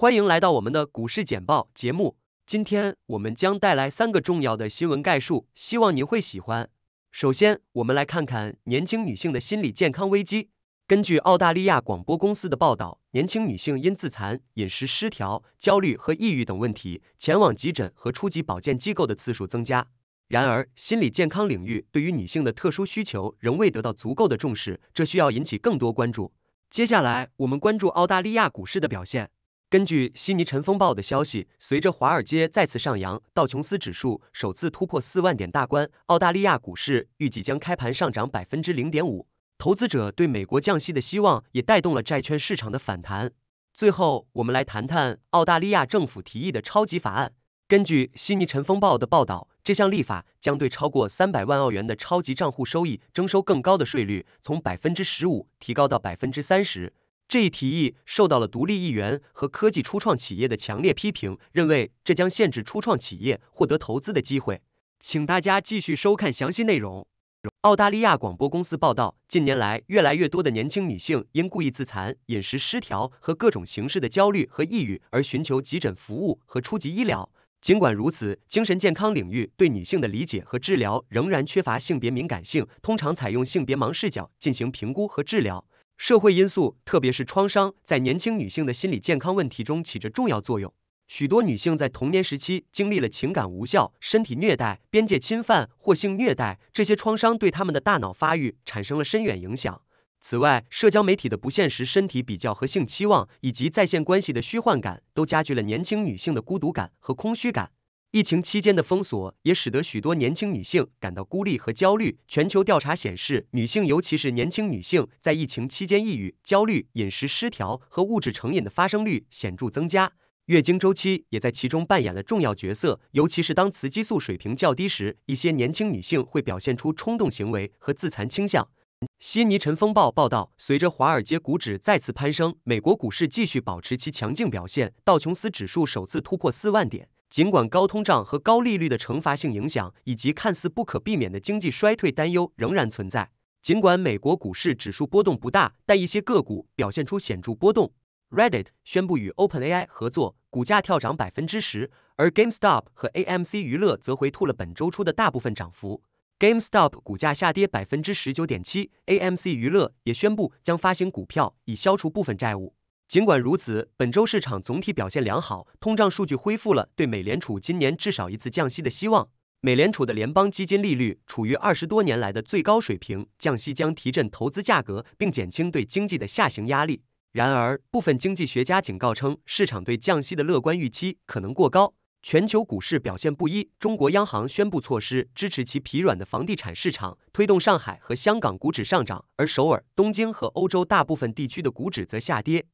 欢迎来到我们的股市简报节目，今天我们将带来三个重要的新闻概述，希望您会喜欢。首先，我们来看看年轻女性的心理健康危机。根据澳大利亚广播公司的报道，年轻女性因自残、饮食失调、焦虑和抑郁等问题，前往急诊和初级保健机构的次数增加。然而，心理健康领域对于女性的特殊需求仍未得到足够的重视，这需要引起更多关注。接下来，我们关注澳大利亚股市的表现。根据悉尼晨风暴的消息，随着华尔街再次上扬，道琼斯指数首次突破四万点大关。澳大利亚股市预计将开盘上涨百分之零点五。投资者对美国降息的希望也带动了债券市场的反弹。最后，我们来谈谈澳大利亚政府提议的超级法案。根据悉尼晨风暴的报道，这项立法将对超过三百万澳元的超级账户收益征收更高的税率，从百分之十五提高到百分之三十。这一提议受到了独立议员和科技初创企业的强烈批评，认为这将限制初创企业获得投资的机会。请大家继续收看详细内容。澳大利亚广播公司报道，近年来越来越多的年轻女性因故意自残、饮食失调和各种形式的焦虑和抑郁而寻求急诊服务和初级医疗。尽管如此，精神健康领域对女性的理解和治疗仍然缺乏性别敏感性，通常采用性别盲视角进行评估和治疗。社会因素，特别是创伤，在年轻女性的心理健康问题中起着重要作用。许多女性在童年时期经历了情感无效、身体虐待、边界侵犯或性虐待，这些创伤对她们的大脑发育产生了深远影响。此外，社交媒体的不现实身体比较和性期望，以及在线关系的虚幻感，都加剧了年轻女性的孤独感和空虚感。疫情期间的封锁也使得许多年轻女性感到孤立和焦虑。全球调查显示，女性尤其是年轻女性在疫情期间抑郁、焦虑、饮食失调和物质成瘾的发生率显著增加。月经周期也在其中扮演了重要角色，尤其是当雌激素水平较低时，一些年轻女性会表现出冲动行为和自残倾向。悉尼晨风暴报道，随着华尔街股指再次攀升，美国股市继续保持其强劲表现，道琼斯指数首次突破四万点。尽管高通胀和高利率的惩罚性影响，以及看似不可避免的经济衰退担忧仍然存在，尽管美国股市指数波动不大，但一些个股表现出显著波动。Reddit 宣布与 OpenAI 合作，股价跳涨百分之十，而 GameStop 和 AMC 娱乐则回吐了本周初的大部分涨幅。GameStop 股价下跌百分之十九点七，AMC 娱乐也宣布将发行股票以消除部分债务。尽管如此，本周市场总体表现良好，通胀数据恢复了对美联储今年至少一次降息的希望。美联储的联邦基金利率处于二十多年来的最高水平，降息将提振投资价格并减轻对经济的下行压力。然而，部分经济学家警告称，市场对降息的乐观预期可能过高。全球股市表现不一，中国央行宣布措施支持其疲软的房地产市场，推动上海和香港股指上涨，而首尔、东京和欧洲大部分地区的股指则下跌。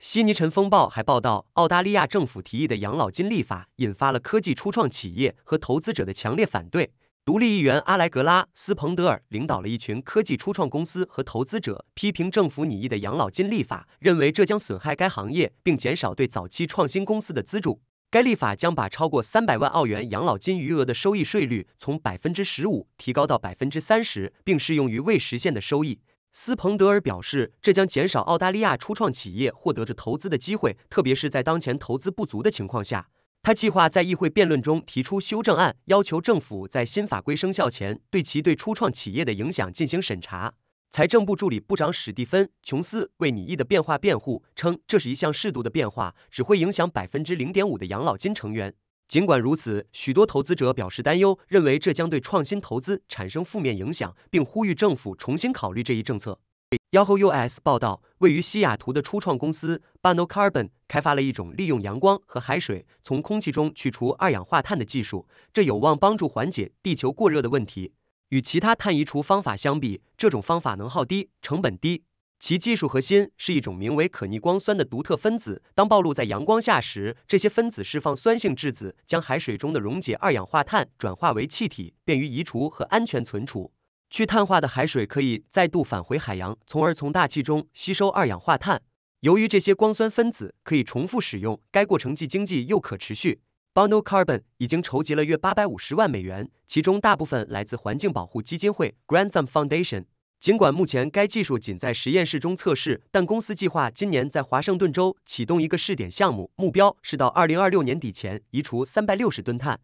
悉尼晨风暴还报道，澳大利亚政府提议的养老金立法引发了科技初创企业和投资者的强烈反对。独立议员阿莱格拉斯·彭德尔领导了一群科技初创公司和投资者，批评政府拟议的养老金立法，认为这将损害该行业，并减少对早期创新公司的资助。该立法将把超过三百万澳元养老金余额的收益税率从百分之十五提高到百分之三十，并适用于未实现的收益。斯彭德尔表示，这将减少澳大利亚初创企业获得的投资的机会，特别是在当前投资不足的情况下。他计划在议会辩论中提出修正案，要求政府在新法规生效前，对其对初创企业的影响进行审查。财政部助理部长史蒂芬·琼斯为拟议的变化辩护，称这是一项适度的变化，只会影响百分之零点五的养老金成员。尽管如此，许多投资者表示担忧，认为这将对创新投资产生负面影响，并呼吁政府重新考虑这一政策。Yahoo US 报道，位于西雅图的初创公司 b a n o Carbon 开发了一种利用阳光和海水从空气中去除二氧化碳的技术，这有望帮助缓解地球过热的问题。与其他碳移除方法相比，这种方法能耗低、成本低。其技术核心是一种名为可逆光酸的独特分子。当暴露在阳光下时，这些分子释放酸性质子，将海水中的溶解二氧化碳转化为气体，便于移除和安全存储。去碳化的海水可以再度返回海洋，从而从大气中吸收二氧化碳。由于这些光酸分子可以重复使用，该过程既经济又可持续。Bono Carbon 已经筹集了约八百五十万美元，其中大部分来自环境保护基金会 （Grantham Foundation）。尽管目前该技术仅在实验室中测试，但公司计划今年在华盛顿州启动一个试点项目，目标是到二零二六年底前移除三百六十吨碳。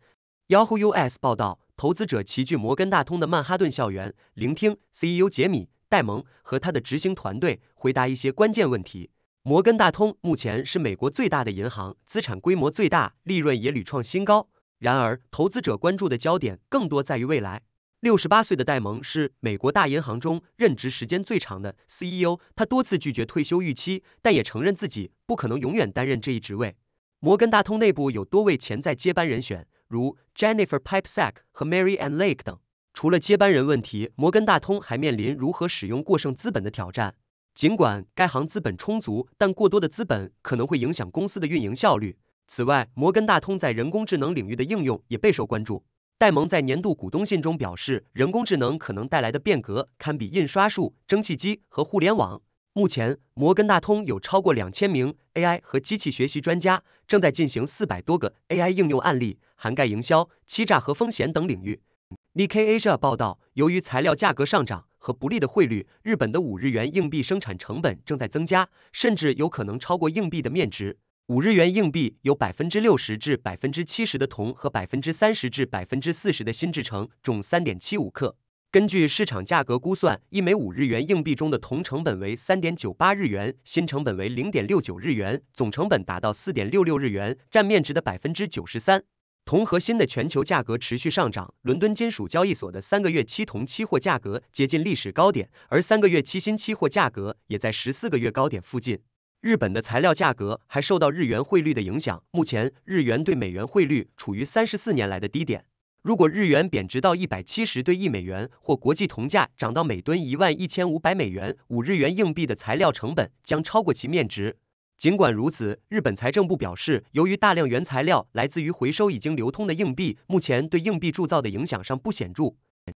Yahoo US 报道，投资者齐聚摩根大通的曼哈顿校园，聆听 CEO 杰米戴蒙和他的执行团队回答一些关键问题。摩根大通目前是美国最大的银行，资产规模最大，利润也屡创新高。然而，投资者关注的焦点更多在于未来。六十八岁的戴蒙是美国大银行中任职时间最长的 CEO，他多次拒绝退休预期，但也承认自己不可能永远担任这一职位。摩根大通内部有多位潜在接班人选，如 Jennifer Pipesack 和 Mary Ann Lake 等。除了接班人问题，摩根大通还面临如何使用过剩资本的挑战。尽管该行资本充足，但过多的资本可能会影响公司的运营效率。此外，摩根大通在人工智能领域的应用也备受关注。戴蒙在年度股东信中表示，人工智能可能带来的变革堪比印刷术、蒸汽机和互联网。目前，摩根大通有超过两千名 AI 和机器学习专家正在进行四百多个 AI 应用案例，涵盖营销、欺诈和风险等领域。《n i e Asia》报道，由于材料价格上涨和不利的汇率，日本的五日元硬币生产成本正在增加，甚至有可能超过硬币的面值。五日元硬币由百分之六十至百分之七十的铜和百分之三十至百分之四十的锌制成，重三点七五克。根据市场价格估算，一枚五日元硬币中的铜成本为三点九八日元，锌成本为零点六九日元，总成本达到四点六六日元，占面值的百分之九十三。铜和锌的全球价格持续上涨，伦敦金属交易所的三个月期铜期货价格接近历史高点，而三个月期锌期货价格也在十四个月高点附近。日本的材料价格还受到日元汇率的影响，目前日元对美元汇率处于三十四年来的低点。如果日元贬值到一百七十对一美元，或国际铜价涨到每吨一万一千五百美元，五日元硬币的材料成本将超过其面值。尽管如此，日本财政部表示，由于大量原材料来自于回收已经流通的硬币，目前对硬币铸造的影响尚不显著。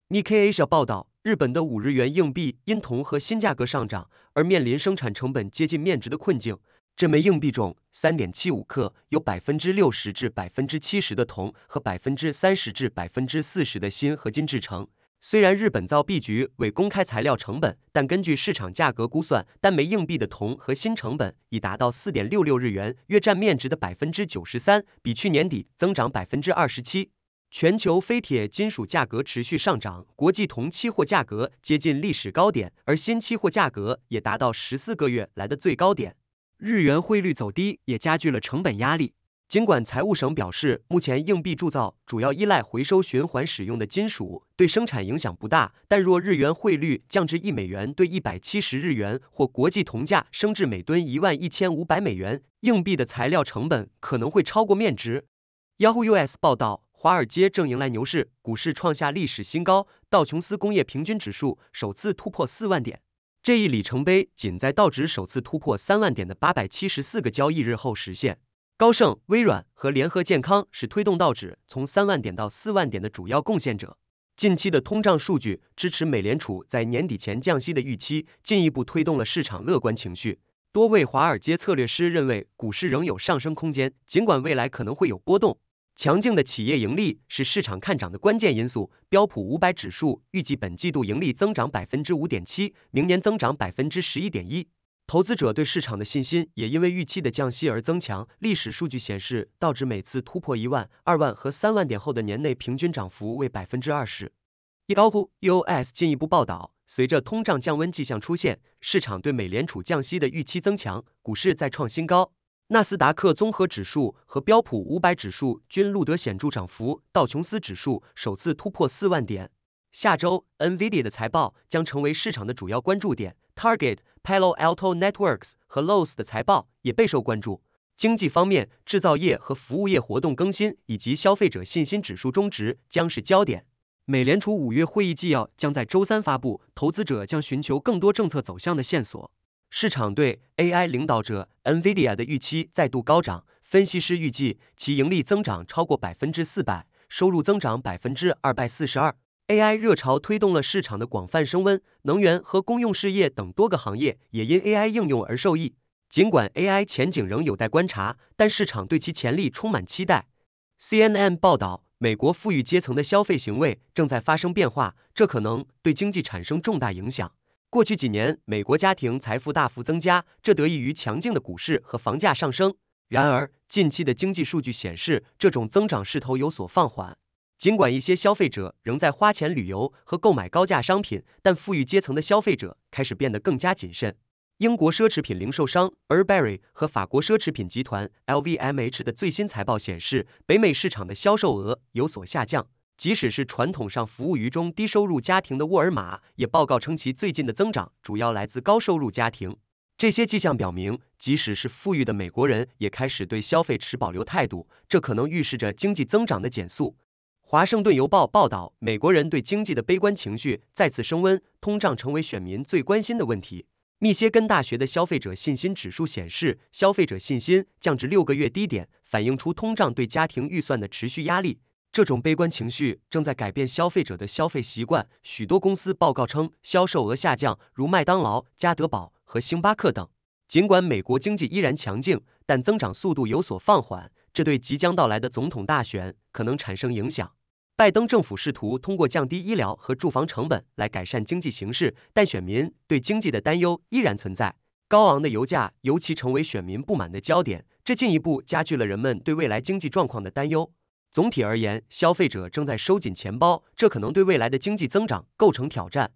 Nikkei Asia 报道，日本的五日元硬币因铜和锌价格上涨，而面临生产成本接近面值的困境。这枚硬币重3.75克，由百分之六十至百分之七十的铜和百分之三十至百分之四十的锌合金制成。虽然日本造币局未公开材料成本，但根据市场价格估算，单枚硬币的铜和锌成本已达到4.66日元，约占面值的百分之九十三，比去年底增长百分之二十七。全球非铁金属价格持续上涨，国际铜期货价格接近历史高点，而新期货价格也达到十四个月来的最高点。日元汇率走低也加剧了成本压力。尽管财务省表示，目前硬币铸造主要依赖回收循环使用的金属，对生产影响不大，但若日元汇率降至一美元兑一百七十日元，或国际铜价升至每吨一万一千五百美元，硬币的材料成本可能会超过面值。Yahoo US 报道，华尔街正迎来牛市，股市创下历史新高。道琼斯工业平均指数首次突破四万点，这一里程碑仅在道指首次突破三万点的八百七十四个交易日后实现。高盛、微软和联合健康是推动道指从三万点到四万点的主要贡献者。近期的通胀数据支持美联储在年底前降息的预期，进一步推动了市场乐观情绪。多位华尔街策略师认为，股市仍有上升空间，尽管未来可能会有波动。强劲的企业盈利是市场看涨的关键因素。标普五百指数预计本季度盈利增长百分之五点七，明年增长百分之十一点一。投资者对市场的信心也因为预期的降息而增强。历史数据显示，道指每次突破一万、二万和三万点后的年内平均涨幅为百分之二十。e m a US 进一步报道，随着通胀降温迹象出现，市场对美联储降息的预期增强，股市再创新高。纳斯达克综合指数和标普五百指数均录得显著涨幅，道琼斯指数首次突破四万点。下周，NVIDIA 的财报将成为市场的主要关注点，Target、Palo Alto Networks 和 Loes 的财报也备受关注。经济方面，制造业和服务业活动更新以及消费者信心指数终值将是焦点。美联储五月会议纪要将在周三发布，投资者将寻求更多政策走向的线索。市场对 AI 领导者 NVIDIA 的预期再度高涨，分析师预计其盈利增长超过百分之四百，收入增长百分之二百四十二。AI 热潮推动了市场的广泛升温，能源和公用事业等多个行业也因 AI 应用而受益。尽管 AI 前景仍有待观察，但市场对其潜力充满期待。CNN 报道，美国富裕阶层的消费行为正在发生变化，这可能对经济产生重大影响。过去几年，美国家庭财富大幅增加，这得益于强劲的股市和房价上升。然而，近期的经济数据显示，这种增长势头有所放缓。尽管一些消费者仍在花钱旅游和购买高价商品，但富裕阶层的消费者开始变得更加谨慎。英国奢侈品零售商 Burberry 和法国奢侈品集团 LVMH 的最新财报显示，北美市场的销售额有所下降。即使是传统上服务于中低收入家庭的沃尔玛，也报告称其最近的增长主要来自高收入家庭。这些迹象表明，即使是富裕的美国人也开始对消费持保留态度，这可能预示着经济增长的减速。《华盛顿邮报》报道，美国人对经济的悲观情绪再次升温，通胀成为选民最关心的问题。密歇根大学的消费者信心指数显示，消费者信心降至六个月低点，反映出通胀对家庭预算的持续压力。这种悲观情绪正在改变消费者的消费习惯，许多公司报告称销售额下降，如麦当劳、加德堡和星巴克等。尽管美国经济依然强劲，但增长速度有所放缓，这对即将到来的总统大选可能产生影响。拜登政府试图通过降低医疗和住房成本来改善经济形势，但选民对经济的担忧依然存在。高昂的油价尤其成为选民不满的焦点，这进一步加剧了人们对未来经济状况的担忧。总体而言，消费者正在收紧钱包，这可能对未来的经济增长构成挑战。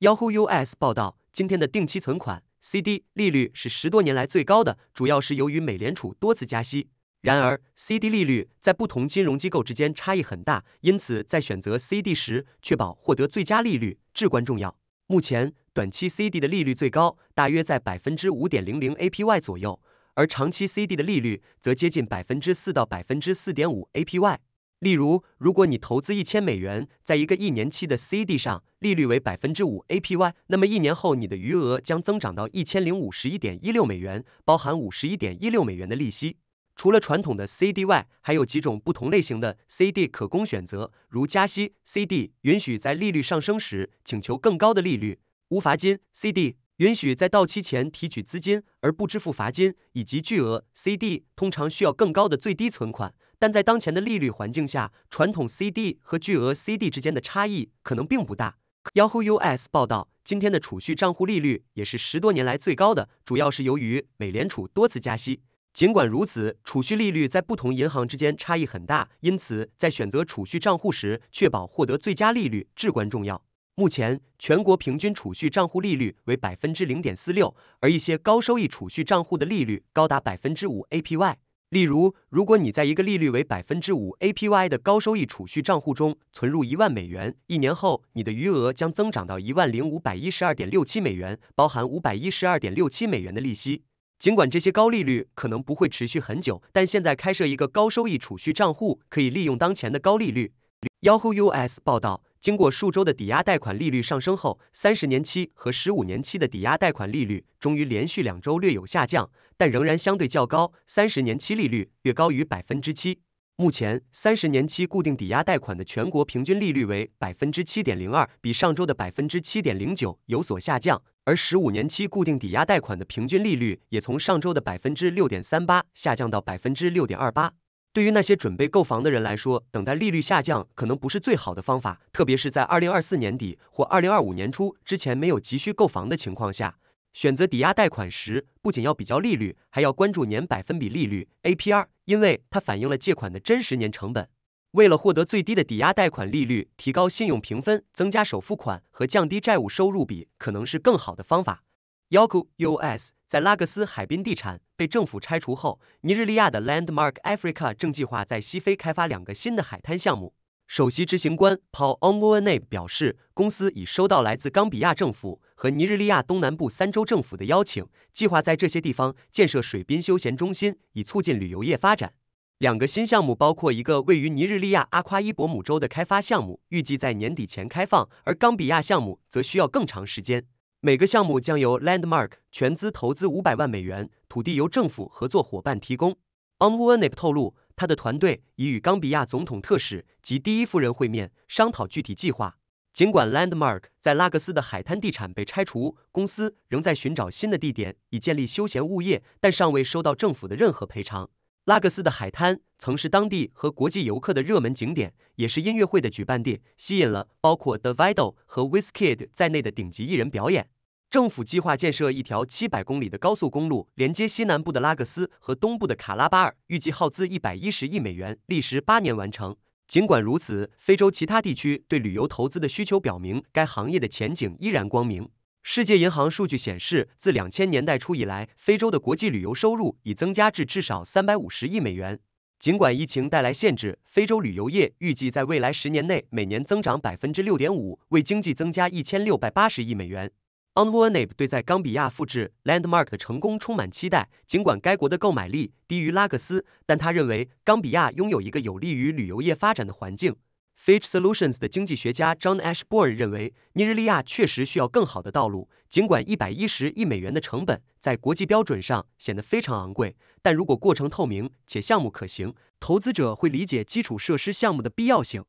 Yahoo US 报道，今天的定期存款 （CD） 利率是十多年来最高的，主要是由于美联储多次加息。然而，CD 利率在不同金融机构之间差异很大，因此在选择 CD 时，确保获得最佳利率至关重要。目前，短期 CD 的利率最高，大约在百分之五点零零 APY 左右。而长期 CD 的利率则接近百分之四到百分之四点五 APY。例如，如果你投资一千美元在一个一年期的 CD 上，利率为百分之五 APY，那么一年后你的余额将增长到一千零五十一点一六美元，包含五十一点一六美元的利息。除了传统的 CD 外，还有几种不同类型的 CD 可供选择，如加息 CD，允许在利率上升时请求更高的利率；无罚金 CD。允许在到期前提取资金而不支付罚金，以及巨额 CD 通常需要更高的最低存款，但在当前的利率环境下，传统 CD 和巨额 CD 之间的差异可能并不大。Yahoo US 报道，今天的储蓄账户利率也是十多年来最高的，主要是由于美联储多次加息。尽管如此，储蓄利率在不同银行之间差异很大，因此在选择储蓄账户时，确保获得最佳利率至关重要。目前，全国平均储蓄账户利率为百分之零点四六，而一些高收益储蓄账户的利率高达百分之五 APY。例如，如果你在一个利率为百分之五 APY 的高收益储蓄账户中存入一万美元，一年后，你的余额将增长到一万零五百一十二点六七美元，包含五百一十二点六七美元的利息。尽管这些高利率可能不会持续很久，但现在开设一个高收益储蓄账户，可以利用当前的高利率。Yahoo US 报道。经过数周的抵押贷款利率上升后，三十年期和十五年期的抵押贷款利率终于连续两周略有下降，但仍然相对较高。三十年期利率略高于百分之七。目前，三十年期固定抵押贷款的全国平均利率为百分之七点零二，比上周的百分之七点零九有所下降。而十五年期固定抵押贷款的平均利率也从上周的百分之六点三八下降到百分之六点二八。对于那些准备购房的人来说，等待利率下降可能不是最好的方法，特别是在二零二四年底或二零二五年初之前没有急需购房的情况下，选择抵押贷款时，不仅要比较利率，还要关注年百分比利率 （APR），因为它反映了借款的真实年成本。为了获得最低的抵押贷款利率，提高信用评分、增加首付款和降低债务收入比可能是更好的方法。Yahoo US 在拉各斯海滨地产被政府拆除后，尼日利亚的 Landmark Africa 正计划在西非开发两个新的海滩项目。首席执行官 Paul Onwene 表示，公司已收到来自冈比亚政府和尼日利亚东南部三州政府的邀请，计划在这些地方建设水滨休闲中心，以促进旅游业发展。两个新项目包括一个位于尼日利亚阿夸伊伯姆州的开发项目，预计在年底前开放，而冈比亚项目则需要更长时间。每个项目将由 Landmark 全资投资五百万美元，土地由政府合作伙伴提供。Omwunep 透露，他的团队已与冈比亚总统特使及第一夫人会面，商讨具体计划。尽管 Landmark 在拉各斯的海滩地产被拆除，公司仍在寻找新的地点以建立休闲物业，但尚未收到政府的任何赔偿。拉各斯的海滩曾是当地和国际游客的热门景点，也是音乐会的举办地，吸引了包括 The Vidal 和 Whisked 在内的顶级艺人表演。政府计划建设一条700公里的高速公路，连接西南部的拉各斯和东部的卡拉巴尔，预计耗资110亿美元，历时八年完成。尽管如此，非洲其他地区对旅游投资的需求表明，该行业的前景依然光明。世界银行数据显示，自两千年代初以来，非洲的国际旅游收入已增加至至少三百五十亿美元。尽管疫情带来限制，非洲旅游业预计在未来十年内每年增长百分之六点五，为经济增加一千六百八十亿美元。o n w u n a b 对在冈比亚复制 Landmark 的成功充满期待，尽管该国的购买力低于拉各斯，但他认为冈比亚拥有一个有利于旅游业发展的环境。f i t c h Solutions 的经济学家 John Ashburn 认为，尼日利亚确实需要更好的道路。尽管一百一十亿美元的成本在国际标准上显得非常昂贵，但如果过程透明且项目可行，投资者会理解基础设施项目的必要性。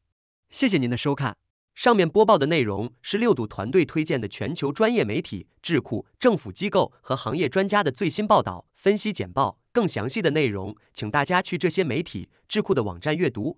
谢谢您的收看。上面播报的内容是六度团队推荐的全球专业媒体、智库、政府机构和行业专家的最新报道、分析简报。更详细的内容，请大家去这些媒体、智库的网站阅读。